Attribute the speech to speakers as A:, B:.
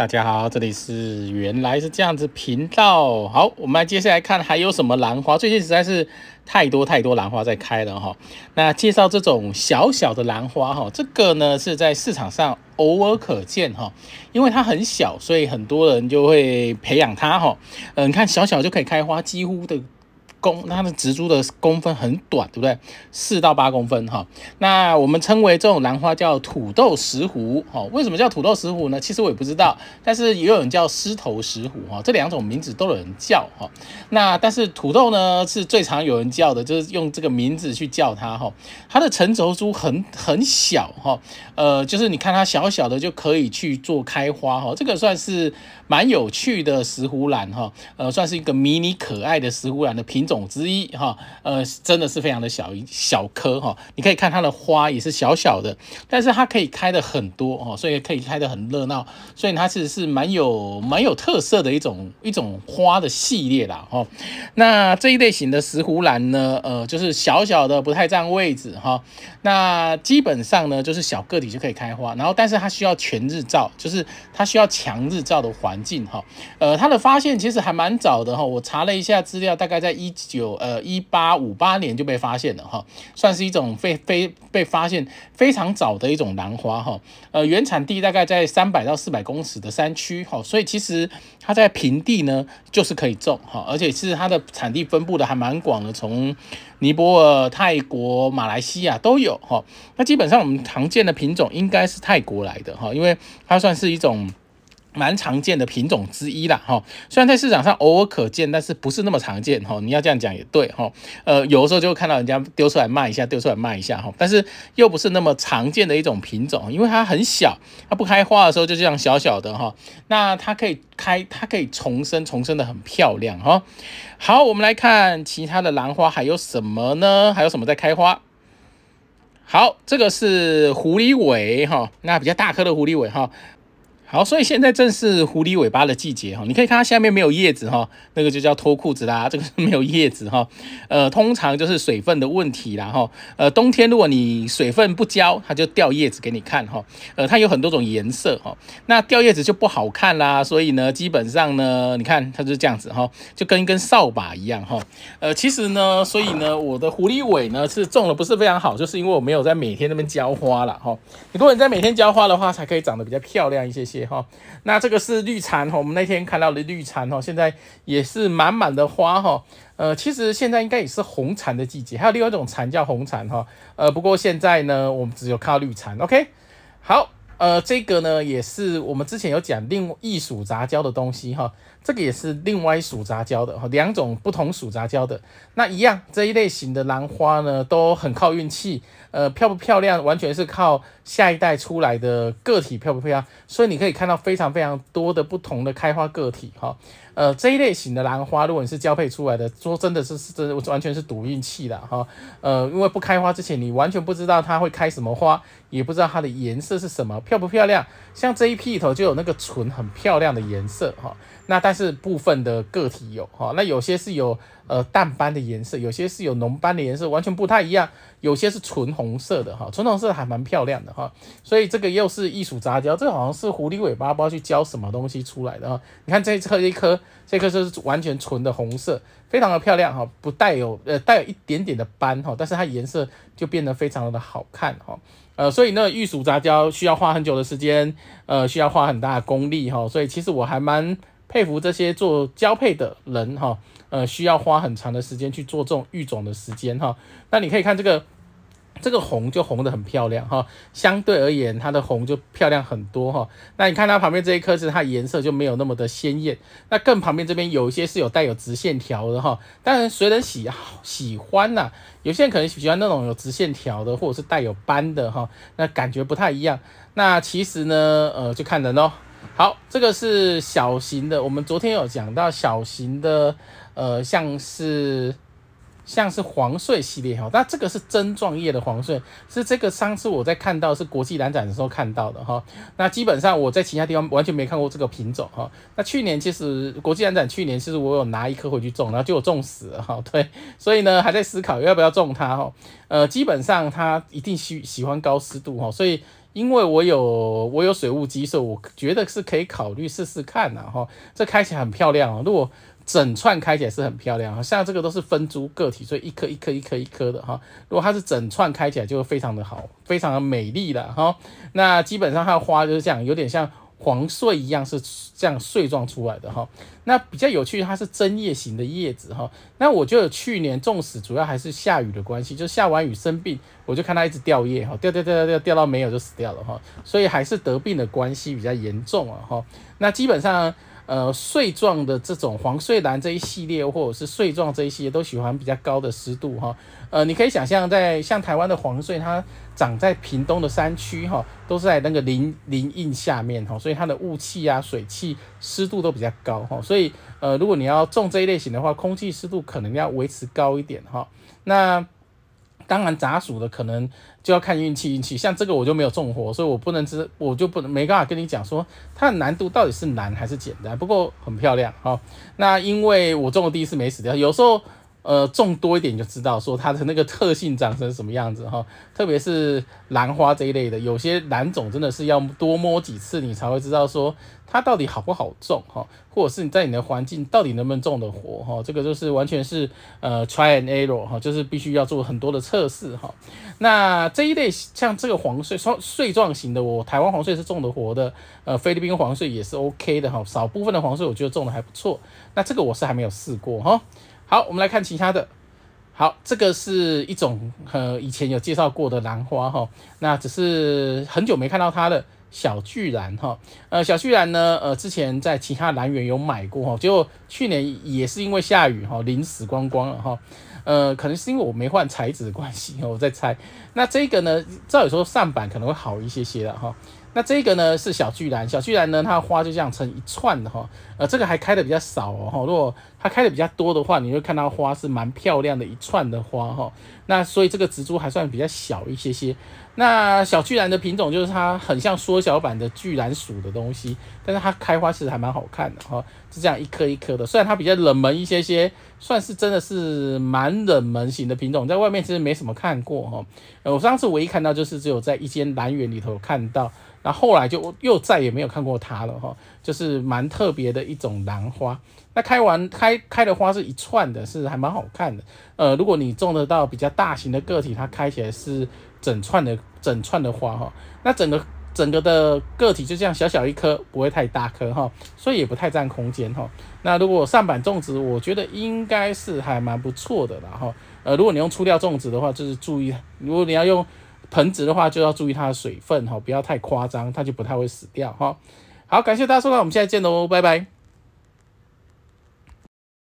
A: 大家好，这里是原来是这样子频道。好，我们来接下来看还有什么兰花。最近实在是太多太多兰花在开了哈。那介绍这种小小的兰花哈，这个呢是在市场上偶尔可见哈，因为它很小，所以很多人就会培养它哈。嗯，看小小就可以开花，几乎的。公它的植株的公分很短，对不对？四到八公分哈。那我们称为这种兰花叫土豆石斛哈。为什么叫土豆石斛呢？其实我也不知道，但是也有人叫狮头石斛哈。这两种名字都有人叫哈。那但是土豆呢是最常有人叫的，就是用这个名字去叫它哈。它的成轴株很很小哈，呃，就是你看它小小的就可以去做开花哈。这个算是蛮有趣的石斛兰哈，呃，算是一个迷你可爱的石斛兰的品。种之一哈，呃，真的是非常的小小颗哈，你可以看它的花也是小小的，但是它可以开的很多哦，所以可以开的很热闹，所以它其实是蛮有蛮有特色的一种一种花的系列啦哦。那这一类型的石斛兰呢，呃，就是小小的，不太占位置哈。那基本上呢，就是小个体就可以开花，然后但是它需要全日照，就是它需要强日照的环境哈。呃，它的发现其实还蛮早的哈，我查了一下资料，大概在一。九呃，一八五八年就被发现了哈，算是一种非非被发现非常早的一种兰花哈。呃，原产地大概在三百到四百公尺的山区哈，所以其实它在平地呢就是可以种哈，而且是它的产地分布的还蛮广的，从尼泊尔、泰国、马来西亚都有哈。那基本上我们常见的品种应该是泰国来的哈，因为它算是一种。蛮常见的品种之一啦，哈，虽然在市场上偶尔可见，但是不是那么常见，哈，你要这样讲也对，哈，呃，有的时候就会看到人家丢出来卖一下，丢出来卖一下，哈，但是又不是那么常见的一种品种，因为它很小，它不开花的时候就这样小小的，哈，那它可以开，它可以重生，重生的很漂亮，哈，好，我们来看其他的兰花还有什么呢？还有什么在开花？好，这个是狐狸尾，哈，那比较大颗的狐狸尾，哈。好，所以现在正是狐狸尾巴的季节哈，你可以看它下面没有叶子哈，那个就叫脱裤子啦，这个是没有叶子哈，呃，通常就是水分的问题啦哈，呃，冬天如果你水分不浇，它就掉叶子给你看哈，呃，它有很多种颜色哈，那掉叶子就不好看啦，所以呢，基本上呢，你看它就是这样子哈，就跟一根扫把一样哈，呃，其实呢，所以呢，我的狐狸尾呢是种的不是非常好，就是因为我没有在每天那边浇花了哈，如果你在每天浇花的话，才可以长得比较漂亮一些些。哈，那这个是绿蚕哈，我们那天看到的绿蚕哈，现在也是满满的花哈。呃，其实现在应该也是红蚕的季节，还有另外一种蚕叫红蚕哈。呃，不过现在呢，我们只有看到绿蚕。OK，好，呃，这个呢也是我们之前有讲另一属杂交的东西哈，这个也是另外一属杂交的哈，两种不同属杂交的。那一样，这一类型的兰花呢都很靠运气，呃，漂不漂亮完全是靠。下一代出来的个体漂不漂亮？所以你可以看到非常非常多的不同的开花个体哈。呃，这一类型的兰花，如果你是交配出来的，说真的是是真，完全是赌运气的哈。呃，因为不开花之前，你完全不知道它会开什么花，也不知道它的颜色是什么，漂不漂亮？像这一批里头就有那个纯很漂亮的颜色哈。那但是部分的个体有哈，那有些是有呃淡斑的颜色，有些是有浓斑的颜色，完全不太一样。有些是纯红色的哈，纯红色还蛮漂亮的哈。所以这个又是艺术杂交，这好像是狐狸尾巴，不知道去教什么东西出来的哈。你看这颗、一颗，这棵是完全纯的红色，非常的漂亮哈，不带有呃带有一点点的斑哈，但是它颜色就变得非常的好看哈。呃，所以那玉鼠杂交需要花很久的时间，呃，需要花很大的功力哈。所以其实我还蛮。佩服这些做交配的人哈，呃，需要花很长的时间去做这种育种的时间哈。那你可以看这个，这个红就红的很漂亮哈，相对而言它的红就漂亮很多哈。那你看它旁边这一颗是它颜色就没有那么的鲜艳。那更旁边这边有一些是有带有直线条的哈，当然，随人喜喜欢呐，有些人可能喜欢那种有直线条的，或者是带有斑的哈，那感觉不太一样。那其实呢，呃，就看人哦。好，这个是小型的。我们昨天有讲到小型的，呃，像是像是黄穗系列哈。那这个是针状叶的黄穗，是这个上次我在看到是国际兰展的时候看到的哈。那基本上我在其他地方完全没看过这个品种哈。那去年其实国际兰展去年其实我有拿一颗回去种，然后就种死了哈。对，所以呢还在思考要不要种它哈。呃，基本上它一定喜喜欢高湿度哈，所以。因为我有我有水雾机，所以我觉得是可以考虑试试看的哈。这开起来很漂亮哦，如果整串开起来是很漂亮啊，像这个都是分株个体，所以一颗一颗一颗一颗的哈。如果它是整串开起来，就会非常的好，非常的美丽了哈。那基本上它的花就是这样，有点像。黄穗一样是这样穗状出来的哈，那比较有趣，它是针叶型的叶子哈。那我就去年种死主要还是下雨的关系，就下完雨生病，我就看它一直掉叶哈，掉掉掉掉掉掉到没有就死掉了哈。所以还是得病的关系比较严重啊哈。那基本上。呃，穗状的这种黄穗兰这一系列，或者是穗状这一系列，都喜欢比较高的湿度哈。呃，你可以想象，在像台湾的黄穗，它长在屏东的山区哈，都是在那个林林荫下面哈，所以它的雾气啊、水汽、湿度都比较高哈。所以，呃，如果你要种这一类型的话，空气湿度可能要维持高一点哈。那。当然，杂鼠的可能就要看运气，运气。像这个我就没有中活，所以我不能知，我就不能没办法跟你讲说它的难度到底是难还是简单。不过很漂亮，好。那因为我中了第一次没死掉，有时候。呃，种多一点就知道，说它的那个特性长成什么样子哈。特别是兰花这一类的，有些兰种真的是要多摸几次，你才会知道说它到底好不好种哈。或者是你在你的环境到底能不能种的活哈。这个就是完全是呃 try and error 哈，就是必须要做很多的测试哈。那这一类像这个黄穗双穗状型的，我台湾黄穗是种的活的，呃，菲律宾黄穗也是 OK 的哈。少部分的黄穗我觉得种的还不错，那这个我是还没有试过哈。好，我们来看其他的。好，这个是一种呃以前有介绍过的兰花哈，那只是很久没看到它的小巨兰哈。呃，小巨兰呢，呃，之前在其他兰园有买过哈，结果去年也是因为下雨哈，淋死光光了哈。呃，可能是因为我没换材质的关系，我在猜。那这个呢，照理说上板可能会好一些些了哈。那这个呢是小巨兰，小巨兰呢它的花就这样成一串的哈。呃，这个还开的比较少哦哈，如果。它开的比较多的话，你会看到花是蛮漂亮的一串的花哈。那所以这个植株还算比较小一些些。那小巨兰的品种就是它很像缩小版的巨兰属的东西，但是它开花其实还蛮好看的哈。是这样一颗一颗的，虽然它比较冷门一些些，算是真的是蛮冷门型的品种，在外面其实没什么看过哈。呃，我上次唯一看到就是只有在一间兰园里头看到，那后后来就又再也没有看过它了哈。就是蛮特别的一种兰花。那开完开开的花是一串的，是还蛮好看的。呃，如果你种得到比较大型的个体，它开起来是整串的整串的花哈。那整个整个的个体就这样小小一颗，不会太大颗哈，所以也不太占空间哈。那如果上板种植，我觉得应该是还蛮不错的啦哈。呃，如果你用粗料种植的话，就是注意；如果你要用盆植的话，就要注意它的水分哈，不要太夸张，它就不太会死掉哈。好，感谢大家收看，我们下次见喽，拜拜。